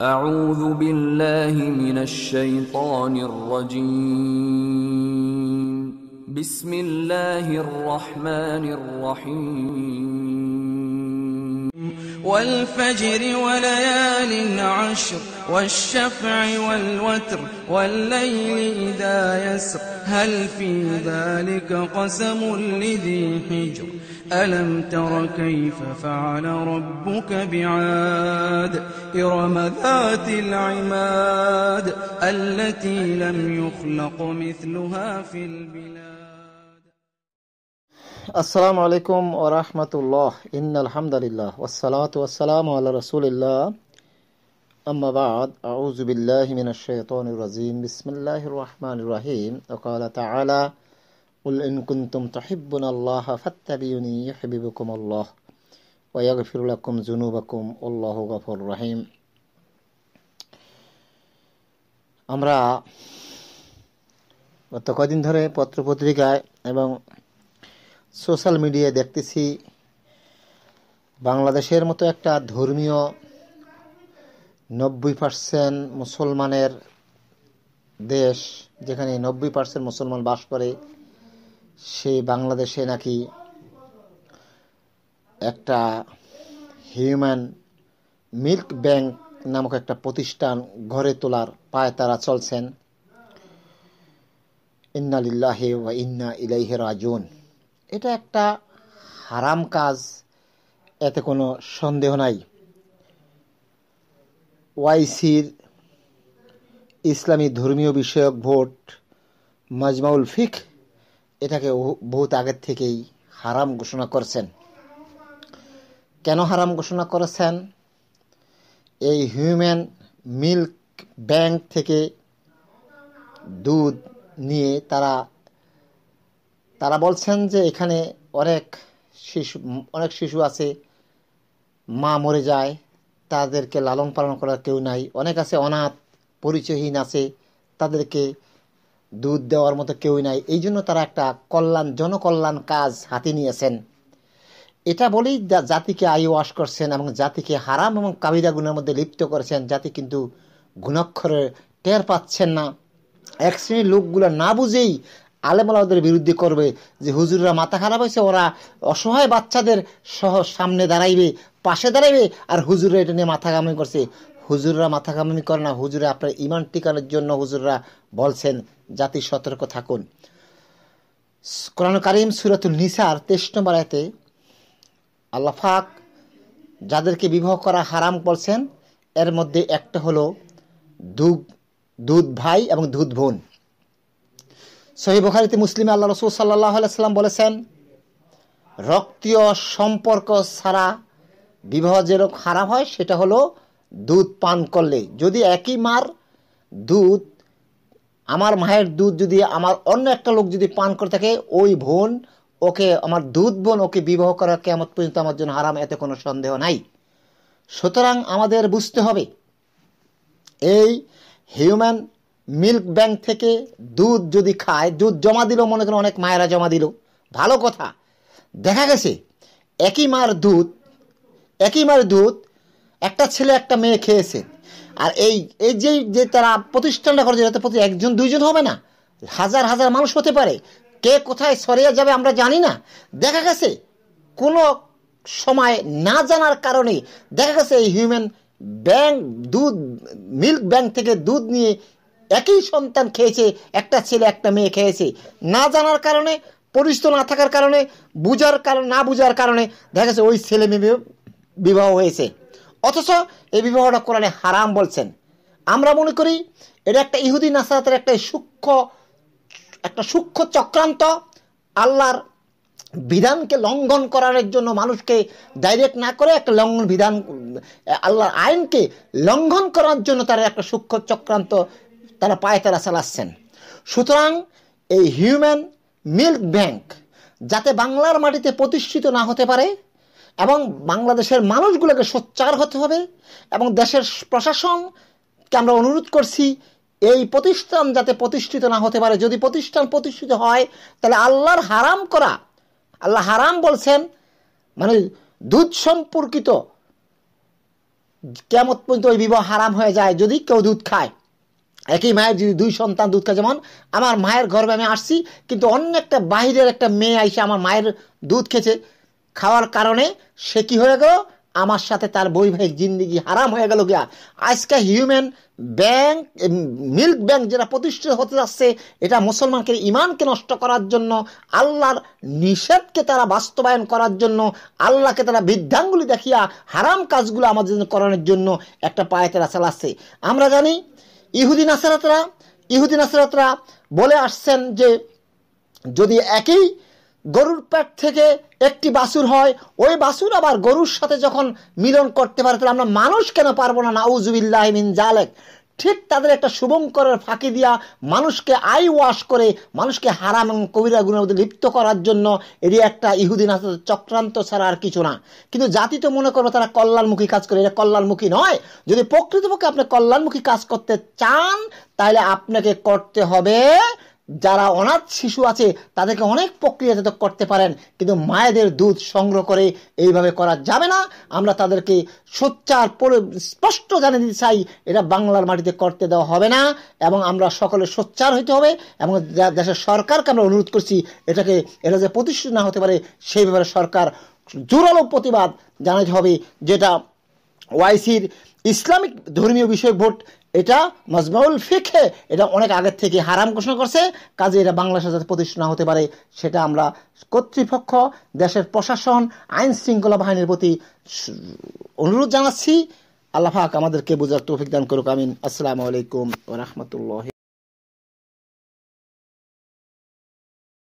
أعوذ بالله من الشيطان الرجيم بسم الله الرحمن الرحيم والفجر وليال عشر والشفع والوتر والليل إذا يسر هل في ذلك قسم لذي حجر ألم تر كيف فعل ربك بعاد إرم ذات العماد التي لم يخلق مثلها في البلاد السلام عليكم ورحمة الله إن الحمد لله والصلاة والسلام على رسول الله أما بعد أعوذ بالله من الشيطان الرجيم بسم الله الرحمن الرحيم وقال تعالى قل إن كنتم تحبون الله فاتبعوني يحببكم الله ويغفر لكم ذنوبكم والله غفور رحيم আমরা গত কদিন ধরে পত্রপত্রিকায় এবং সোশ্যাল মিডিয়ায় দেখতেছি বাংলাদেশের মতো একটা ধর্মীয় নব্বই পার্সেন্ট মুসলমানের দেশ যেখানে নব্বই পার্সেন্ট মুসলমান বাস করে সে বাংলাদেশে নাকি একটা হিউম্যান মিল্ক ব্যাংক নামক একটা প্রতিষ্ঠান ঘরে তোলার পায় তারা চলছেন ইন্নালিল্লাহে ওয়া ইন্না ইলাইহে রাজুন এটা একটা হারাম কাজ এতে কোনো সন্দেহ নাই ওয়াইসির ইসলামী ধর্মীয় বিষয়ক ভোট মাজমাউল ফিক এটাকে বহুত আগের থেকেই হারাম ঘোষণা করেছেন কেন হারাম ঘোষণা করেছেন এই হিউম্যান মিল্ক ব্যাংক থেকে দুধ নিয়ে তারা তারা বলছেন যে এখানে অনেক শিশু অনেক শিশু আছে মা মরে যায় তাদেরকে লালন পালন করার কেউ নাই অনেক আছে অনাথ পরিচয়হীন আছে তাদেরকে দুধ দেওয়ার মতো কেউই নাই এই জন্য তারা একটা কল্যাণ জনকল্যাণ কাজ হাতে নিয়েছেন এটা বলেই জাতিকে আয়ু ওয়াশ করছেন এবং জাতিকে হারাম এবং কাবিরা গুণের মধ্যে লিপ্ত করেছেন জাতি কিন্তু গুণাক্ষরে টের পাচ্ছেন না এক শ্রেণীর লোকগুলো না বুঝেই আলেমালাদের বিরুদ্ধে করবে যে হুজুররা মাথা খারাপ হয়েছে ওরা অসহায় বাচ্চাদের সহ সামনে দাঁড়াইবে পাশে দাঁড়াইবে আর হুজুররা এটা নিয়ে মাথা কামাই করছে হুজুররা মাথা কামানি করে না হুজুরে আপনার ইমান টিকানোর জন্য হুজুররা বলছেন জাতি সতর্ক থাকুন কোরআন কারিম সুরাতুল নিসার তেইশ নম্বর আয়তে আল্লাফাক যাদেরকে বিবাহ করা হারাম বলছেন এর মধ্যে একটা হলো দুধ দুধ ভাই এবং দুধ বোন সহি বখারিতে মুসলিম আল্লাহ রসুল সাল্লাহ আলাইসাল্লাম বলেছেন রক্তীয় সম্পর্ক ছাড়া বিবাহ যেরকম হারাম হয় সেটা হলো দুধ পান করলে যদি একই মার দুধ আমার মায়ের দুধ যদি আমার অন্য একটা লোক যদি পান করে থাকে ওই বোন ওকে আমার দুধ বোন ওকে বিবাহ করা কেমন পর্যন্ত আমার জন্য হারাম এতে কোনো সন্দেহ নাই সুতরাং আমাদের বুঝতে হবে এই হিউম্যান মিল্ক ব্যাংক থেকে দুধ যদি খায় দুধ জমা দিল মনে করেন অনেক মায়েরা জমা দিল ভালো কথা দেখা গেছে একই মার দুধ একই মার দুধ একটা ছেলে একটা মেয়ে খেয়েছে আর এই এই যে যে তারা প্রতিষ্ঠানটা করেছে যাতে প্রতি একজন দুইজন হবে না হাজার হাজার মানুষ হতে পারে কে কোথায় সরিয়ে যাবে আমরা জানি না দেখা গেছে কোনো সময় না জানার কারণে দেখা গেছে এই হিউম্যান ব্যাংক দুধ মিল্ক ব্যাংক থেকে দুধ নিয়ে একই সন্তান খেয়েছে একটা ছেলে একটা মেয়ে খেয়েছে না জানার কারণে পরিচিত না থাকার কারণে বুঝার কারণ না বুঝার কারণে দেখা গেছে ওই ছেলে মেয়ে বিবাহ হয়েছে অথচ এই বিবাহটা কোরআনে হারাম বলছেন আমরা মনে করি এটা একটা ইহুদি নাসারাতের একটা সূক্ষ্ম একটা সূক্ষ্ম চক্রান্ত আল্লাহর বিধানকে লঙ্ঘন করার জন্য মানুষকে ডাইরেক্ট না করে একটা লঙ্ঘন বিধান আল্লাহর আইনকে লঙ্ঘন করার জন্য তারা একটা সূক্ষ্ম চক্রান্ত তারা পায়ে তারা চালাচ্ছেন সুতরাং এই হিউম্যান মিল্ক ব্যাংক যাতে বাংলার মাটিতে প্রতিষ্ঠিত না হতে পারে এবং বাংলাদেশের মানুষগুলোকে সোচ্চার হতে হবে এবং দেশের প্রশাসনকে আমরা অনুরোধ করছি এই প্রতিষ্ঠান যাতে প্রতিষ্ঠিত না হতে পারে যদি প্রতিষ্ঠান প্রতিষ্ঠিত হয় তাহলে আল্লাহর হারাম করা আল্লাহ হারাম বলছেন মানে দুধ সম্পর্কিত কেমন পর্যন্ত ওই বিবাহ হারাম হয়ে যায় যদি কেউ দুধ খায় একই মায়ের যদি দুই সন্তান দুধ খায় যেমন আমার মায়ের গর্বে আমি আসছি কিন্তু অন্য একটা বাহিরের একটা মেয়ে আইসে আমার মায়ের দুধ খেছে খাওয়ার কারণে সে কি হয়ে গেল আমার সাথে তার বৈবাহিক জিন্দিগি হারাম হয়ে গেল গিয়া আজকে হিউম্যান ব্যাংক মিল্ক ব্যাংক যেটা প্রতিষ্ঠিত হতে যাচ্ছে এটা মুসলমানকে ইমানকে নষ্ট করার জন্য আল্লাহর নিষেধকে তারা বাস্তবায়ন করার জন্য আল্লাহকে তারা বৃদ্ধাঙ্গুলি দেখিয়া হারাম কাজগুলো আমাদের করানোর জন্য একটা পায়ে তারা চালাচ্ছে আমরা জানি ইহুদি নাসারাতরা ইহুদি নাসারাতরা বলে আসছেন যে যদি একই গরুর পেট থেকে একটি বাসুর হয় ওই বাসুর আবার গরুর সাথে যখন মিলন করতে পারে তাহলে আমরা মানুষ কেন পারবো না নাউজুবিল্লাহ মিন জালেক ঠিক তাদের একটা শুভঙ্করের ফাঁকি দিয়া মানুষকে আই ওয়াশ করে মানুষকে হারাম এবং কবিরা গুণের মধ্যে লিপ্ত করার জন্য এটি একটা ইহুদিন হাতে চক্রান্ত ছাড়া আর কিছু না কিন্তু জাতি তো মনে করবে তারা কল্যাণমুখী কাজ করে এটা কল্যাণমুখী নয় যদি প্রকৃতপক্ষে আপনি কল্যাণমুখী কাজ করতে চান তাহলে আপনাকে করতে হবে যারা অনাথ শিশু আছে তাদেরকে অনেক প্রক্রিয়াজাত করতে পারেন কিন্তু মায়েদের দুধ সংগ্রহ করে এইভাবে করা যাবে না আমরা তাদেরকে সোচ্চার স্পষ্ট জানিয়ে দিতে চাই এটা বাংলার মাটিতে করতে দেওয়া হবে না এবং আমরা সকলে সোচ্চার হইতে হবে এবং দেশের সরকারকে আমরা অনুরোধ করছি এটাকে এটা যে প্রতিশ্রুতি না হতে পারে সেই ব্যাপারে সরকার জোরালো প্রতিবাদ জানাতে হবে যেটা ওয়াইসির ইসলামিক ধর্মীয় বিষয়ে ভোট এটা মজমাউল ফিখে এটা অনেক আগের থেকে হারাম ঘোষণা করছে কাজে এটা বাংলাদেশের যাতে প্রতিষ্ঠা হতে পারে সেটা আমরা কর্তৃপক্ষ দেশের প্রশাসন আইন শৃঙ্খলা বাহিনীর প্রতি অনুরোধ জানাচ্ছি আল্লাহাক আমাদেরকে বোঝার তৌফিক দান করুক আমিন আসসালামু আলাইকুম রহমতুল্লাহ